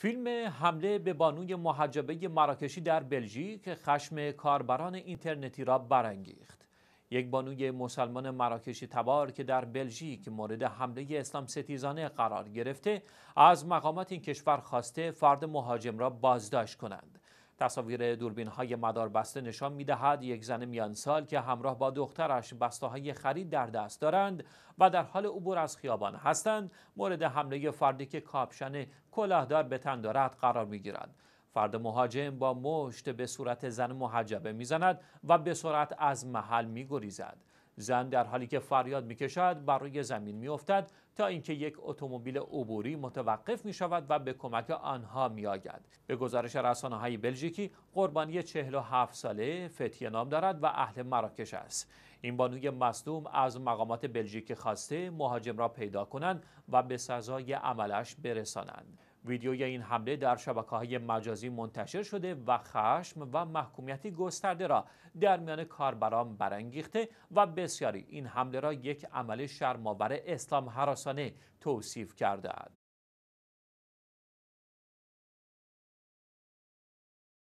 فیلم حمله به بانوی محجبه مراکشی در بلژیک خشم کاربران اینترنتی را برانگیخت. یک بانوی مسلمان مراکشی تبار که در بلژیک مورد حمله اسلام ستیزانه قرار گرفته از مقامات این کشور خواسته فرد مهاجم را بازداشت کنند تصاویر دوربین های مدار بسته نشان می دهد یک زن میان سال که همراه با دخترش بسته های خرید در دست دارند و در حال عبور از خیابان هستند مورد حمله فردی که کاپشن کلاهدار به تن دارد قرار می فرد مهاجم با مشت به صورت زن محجبه میزند و به سرعت از محل می گریزد. زن در حالی که فریاد میکشد بر روی زمین میافتد تا اینکه یک اتومبیل عبوری متوقف می شود و به کمک آنها می به گزارش رسانه های بلژیکی قربانی 47 ساله فتیه نام دارد و اهل مراکش است. این بانوی مصدوم از مقامات بلژیکی خواسته مهاجم را پیدا کنند و به سزای عملش برسانند. ویدیوی این حمله در شبکه های مجازی منتشر شده و خشم و محکومیتی گسترده را در میان کاربران برانگیخته و بسیاری این حمله را یک عمل شرمآور اسلام حراسانه توصیف کردهاند